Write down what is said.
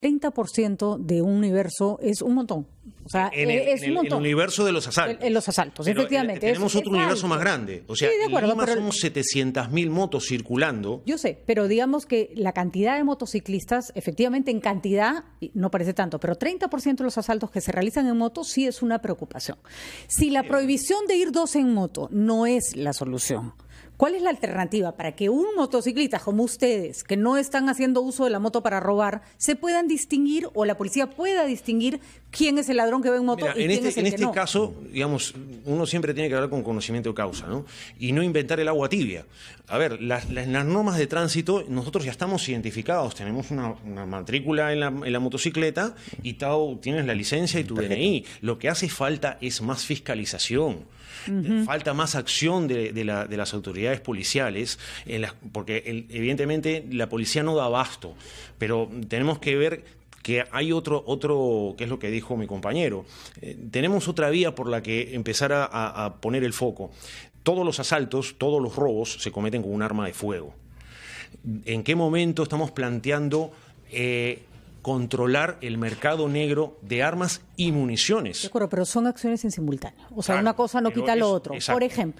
30% de un universo es un montón. O sea, el, eh, es un montón. universo de los asaltos. En, los asaltos, eh, efectivamente. tenemos otro universo más grande. O sea, sí, de somos 700.000 motos circulando. Yo sé, pero digamos que la cantidad de motociclistas, efectivamente en cantidad, no parece tanto, pero 30% de los asaltos que se realizan en moto sí es una preocupación. Si la prohibición de ir dos en moto no es la solución, ¿Cuál es la alternativa para que un motociclista como ustedes, que no están haciendo uso de la moto para robar, se puedan distinguir o la policía pueda distinguir quién es el ladrón que va en moto este, En este caso, digamos, uno siempre tiene que hablar con conocimiento de causa, ¿no? Y no inventar el agua tibia. A ver, las, normas de tránsito, nosotros ya estamos identificados, tenemos una, matrícula en la, motocicleta y tú tienes la licencia y tu DNI. Lo que hace falta es más fiscalización, falta más acción de las autoridades autoridades policiales, en las, porque evidentemente la policía no da abasto, pero tenemos que ver que hay otro, otro, que es lo que dijo mi compañero, eh, tenemos otra vía por la que empezar a, poner el foco. Todos los asaltos, todos los robos se cometen con un arma de fuego. ¿En qué momento estamos planteando... Eh, controlar el mercado negro de armas y municiones. De acuerdo, pero son acciones en simultáneo. O sea, una cosa no quita lo otro. Por ejemplo.